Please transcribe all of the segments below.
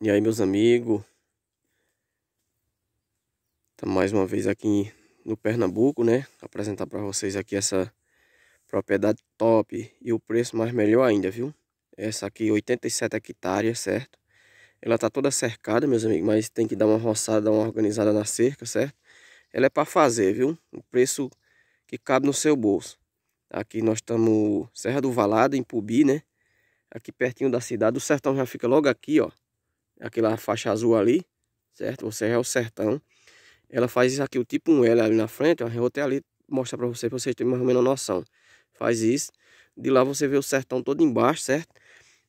E aí, meus amigos? Tá mais uma vez aqui no Pernambuco, né? Apresentar para vocês aqui essa propriedade top e o preço mais melhor ainda, viu? Essa aqui 87 hectares, certo? Ela tá toda cercada, meus amigos, mas tem que dar uma roçada, dar uma organizada na cerca, certo? Ela é para fazer, viu? O preço que cabe no seu bolso. Aqui nós estamos Serra do Valado, em Pubi, né? Aqui pertinho da cidade, o sertão já fica logo aqui, ó aquela faixa azul ali, certo? Você é o sertão. Ela faz isso aqui, o tipo um L ali na frente, ó. Eu vou até ali mostrar para vocês, para vocês terem mais ou menos noção. Faz isso. De lá você vê o sertão todo embaixo, certo?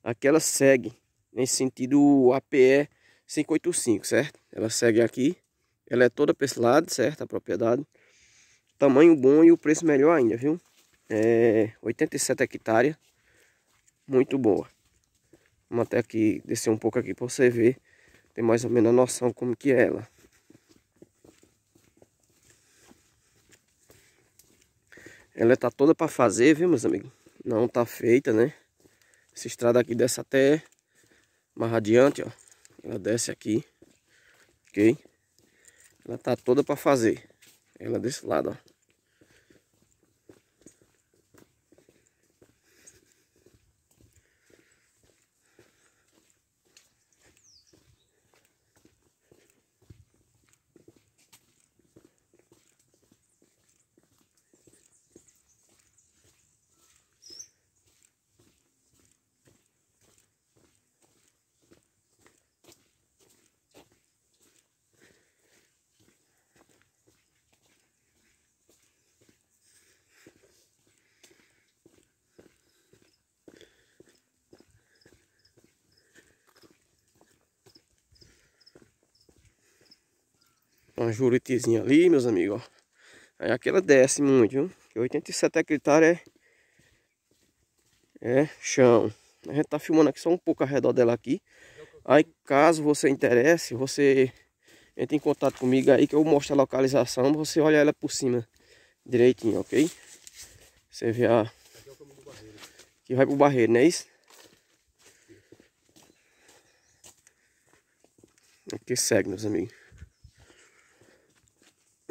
Aqui ela segue nesse sentido APE 585, certo? Ela segue aqui. Ela é toda para esse lado, certo? A propriedade. Tamanho bom e o preço melhor ainda, viu? É 87 hectares. Muito boa. Vamos até aqui, descer um pouco aqui para você ver. Tem mais ou menos a noção como que é ela. Ela tá toda para fazer, viu, meus amigos? Não tá feita, né? Essa estrada aqui desce até mais adiante, ó. Ela desce aqui, ok? Ela tá toda para fazer. Ela desse lado, ó. Uma juritizinha ali, meus amigos, ó. Aí aquela desce muito, viu? 87 hectares é, é chão. A gente tá filmando aqui só um pouco ao redor dela aqui. Aí caso você interesse, você entre em contato comigo aí que eu mostro a localização. Você olha ela por cima direitinho, ok? Você vê a... Que vai pro barreiro, não é isso? Aqui segue, meus amigos.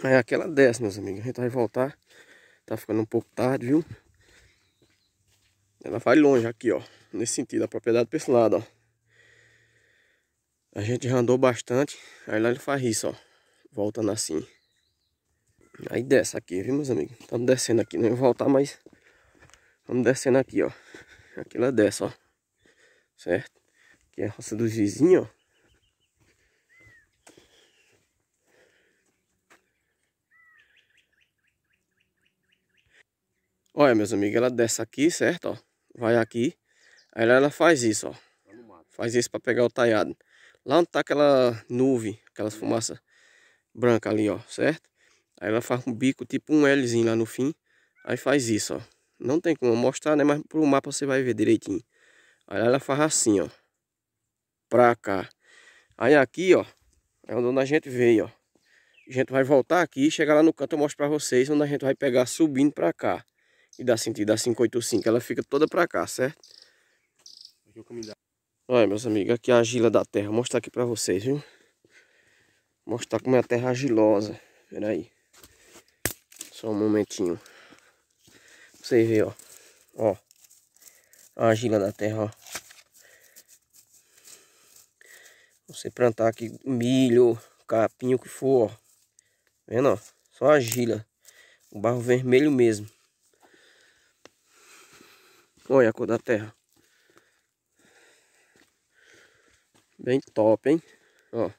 Aí é aquela desce, meus amigos. A gente vai voltar. Tá ficando um pouco tarde, viu? Ela vai longe aqui, ó. Nesse sentido, a propriedade pra esse lado, ó. A gente já andou bastante. Aí lá ele faz isso, ó. Voltando assim. Aí desce aqui, viu, meus amigos? Estamos descendo aqui. Não vou voltar, mas... Estamos descendo aqui, ó. Aqui ela desce, ó. Certo? Aqui é a roça dos vizinhos, ó. Olha, meus amigos, ela desce aqui, certo? Ó, vai aqui. Aí ela faz isso, ó. Tá faz isso para pegar o talhado. Lá onde tá aquela nuvem, aquelas uhum. fumaça branca ali, ó, certo? Aí ela faz um bico, tipo um Lzinho lá no fim. Aí faz isso, ó. Não tem como mostrar, né? Mas pro mapa você vai ver direitinho. Aí ela faz assim, ó. Pra cá. Aí aqui, ó. É onde a gente veio, ó. A gente vai voltar aqui, chegar lá no canto eu mostro pra vocês onde a gente vai pegar subindo pra cá e dá sentido a 585. Ela fica toda para cá, certo? Aqui é o caminho da... Olha, meus amigos, aqui é a argila da terra. Vou mostrar aqui para vocês, viu? Vou mostrar como é a terra argilosa. Pera aí. Só um momentinho. Pra vocês verem, ó. Ó. A argila da terra, ó. Você plantar aqui milho, capim, o que for, ó. Vendo, ó? Só argila. O barro vermelho mesmo. Olha a cor da terra. Bem top, hein? Ó. Tá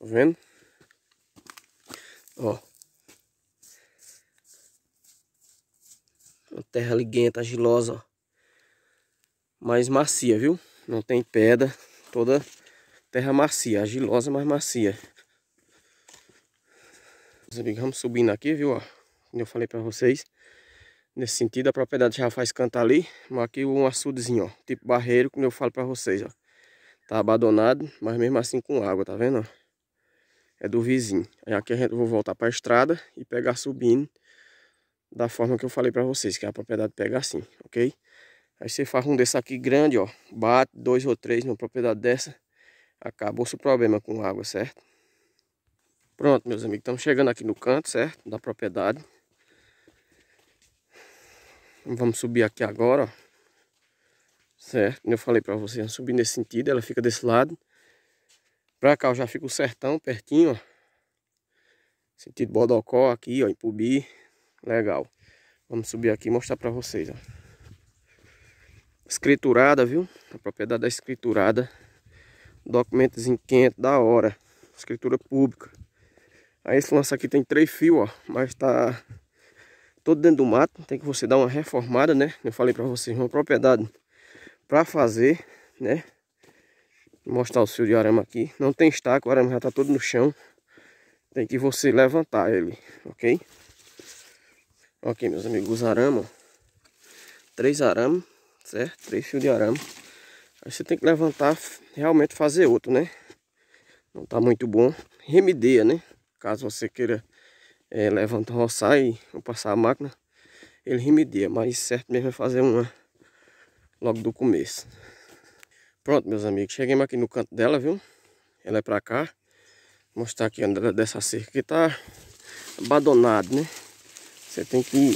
vendo? Ó. Uma terra liguenta, agilosa ó. Mas macia, viu? Não tem pedra. Toda terra macia, agilosa mas macia. Vamos subindo aqui, viu? Ó, como eu falei pra vocês. Nesse sentido, a propriedade já faz canto ali. Mas aqui um açudezinho, ó. Tipo barreiro, como eu falo pra vocês, ó. Tá abandonado, mas mesmo assim com água, tá vendo? É do vizinho. Aí aqui a gente vou voltar pra estrada e pegar subindo. Da forma que eu falei pra vocês, que a propriedade pega assim, ok? Aí você faz um desse aqui grande, ó. Bate dois ou três numa propriedade dessa. acabou seu problema com água, certo? Pronto, meus amigos. Estamos chegando aqui no canto, certo? Da propriedade. Vamos subir aqui agora, ó. Certo? eu falei pra vocês, subir nesse sentido. Ela fica desse lado. Pra cá já fica o sertão, pertinho, ó. Sentido Bodocó aqui, ó, em Pubi. Legal. Vamos subir aqui e mostrar pra vocês, ó. Escriturada, viu? A propriedade da escriturada. Documentos em quente, da hora. Escritura pública. Aí esse lance aqui tem três fios, ó. Mas tá todo dentro do mato, tem que você dar uma reformada, né? Eu falei para vocês, uma propriedade para fazer, né? Vou mostrar o fio de arame aqui. Não tem estaca, o arame já tá todo no chão. Tem que você levantar ele, ok? Ok, meus amigos, arame, Três arame, certo? Três fios de arame. Aí você tem que levantar, realmente fazer outro, né? Não tá muito bom. Remedeia, né? Caso você queira é, levantar, roçar e passar a máquina, ele remedia, mas certo mesmo é fazer uma logo do começo. Pronto, meus amigos, chegamos aqui no canto dela, viu? Ela é pra cá. Vou mostrar aqui a dessa cerca que tá abandonado, né? Você tem que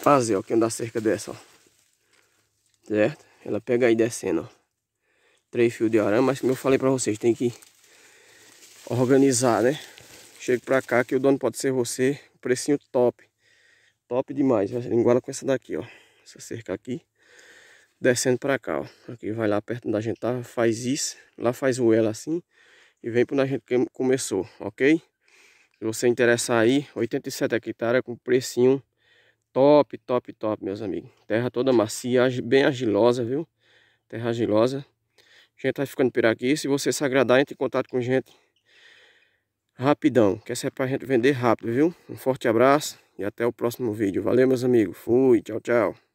fazer, ó, que andar cerca dessa, ó. Certo? Ela pega aí descendo, ó. Três fios de arame, mas como eu falei pra vocês, tem que organizar, né? Chega pra cá que o dono pode ser você. Precinho top. Top demais. Iguala com essa daqui, ó. Essa cerca aqui. Descendo pra cá, ó. Aqui vai lá perto onde a gente tá. Faz isso. Lá faz o ela assim. E vem pra onde a gente começou, ok? Se você interessar aí, 87 hectares com precinho top, top, top, meus amigos. Terra toda macia, bem agilosa, viu? Terra agilosa. A gente tá ficando por aqui. Se você se agradar, entre em contato com a gente rapidão, que essa é pra gente vender rápido, viu? Um forte abraço e até o próximo vídeo. Valeu, meus amigos. Fui, tchau, tchau.